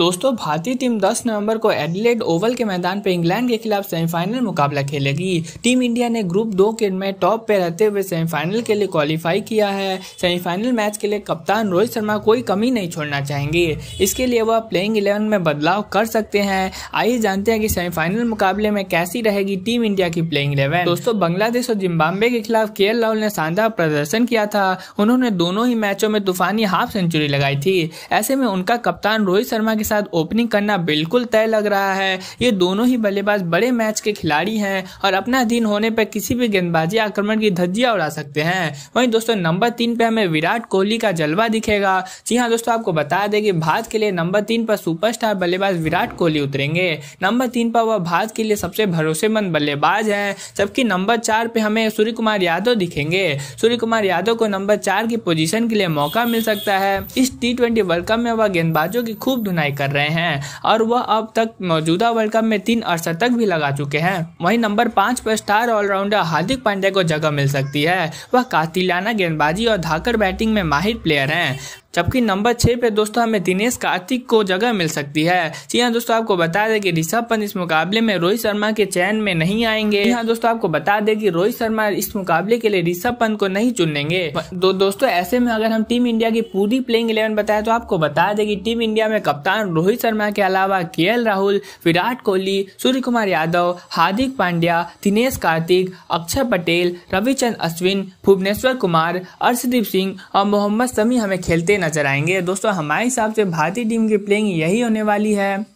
दोस्तों भारतीय टीम 10 नवंबर को एडिलेड ओवल के मैदान पर इंग्लैंड के खिलाफ सेमीफाइनल मुकाबला खेलेगी टीम इंडिया ने ग्रुप दो के में टॉप पे रहते हुए सेमीफाइनल के लिए क्वालिफाई किया है सेमीफाइनल मैच के लिए कप्तान रोहित शर्मा कोई कमी नहीं छोड़ना चाहेंगे इसके लिए वह प्लेइंग इलेवन में बदलाव कर सकते हैं आइए जानते हैं कि सेमीफाइनल मुकाबले में कैसी रहेगी टीम इंडिया की प्लेइंग इलेवन दोस्तों बांग्लादेश और जिम्बाब्वे के खिलाफ के राहुल ने शानदार प्रदर्शन किया था उन्होंने दोनों ही मैचों में तूफानी हाफ सेंचुरी लगाई थी ऐसे में उनका कप्तान रोहित शर्मा की साथ ओपनिंग करना बिल्कुल तय लग रहा है ये दोनों ही बल्लेबाज बड़े मैच के खिलाड़ी हैं और अपना दिन होने पर किसी भी गेंदबाजी आक्रमण की धज्जिया उड़ा सकते हैं वहीं दोस्तों नंबर तीन पे हमें विराट कोहली का जलवा दिखेगा जी हाँ दोस्तों आपको बता दें कि भारत के लिए नंबर तीन पर सुपरस्टार बल्लेबाज विराट कोहली उतरेंगे नंबर तीन पर वह भारत के लिए सबसे भरोसेमंद बल्लेबाज हैं जबकि नंबर चार पे हमें सूर्य कुमार यादव दिखेंगे सूर्य कुमार यादव को नंबर चार की पोजीशन के लिए मौका मिल सकता है इस टी वर्ल्ड कप में वह गेंदबाजों की खूब धुनाई ट्राई कर रहे हैं और वह अब तक मौजूदा वर्ल्ड कप में तीन अर्शतक भी लगा चुके हैं वहीं नंबर पांच पर स्टार ऑलराउंडर हार्दिक पांड्या को जगह मिल सकती है वह कातिलाना गेंदबाजी और धाकर बैटिंग में माहिर प्लेयर हैं जबकि नंबर छः पे दोस्तों हमें दिनेश कार्तिक को जगह मिल सकती है जी हाँ दोस्तों आपको बता दें कि ऋषभ पंत इस मुकाबले में रोहित शर्मा के चयन में नहीं आएंगे जी हाँ दोस्तों आपको बता दें कि रोहित शर्मा इस मुकाबले के लिए ऋषभ पंत को नहीं चुनेंगे दो, दोस्तों ऐसे में अगर हम टीम इंडिया की पूरी प्लेइंग इलेवन बताए तो आपको बता दें कि टीम इंडिया में कप्तान रोहित शर्मा के अलावा के राहुल विराट कोहली सूर्य कुमार यादव हार्दिक पांड्या दिनेश कार्तिक अक्षर पटेल रविचंद अश्विन भुवनेश्वर कुमार अर्शदीप सिंह और मोहम्मद शमी हमें खेलते नजर आएंगे दोस्तों हमारे हिसाब से भारतीय टीम की प्लेइंग यही होने वाली है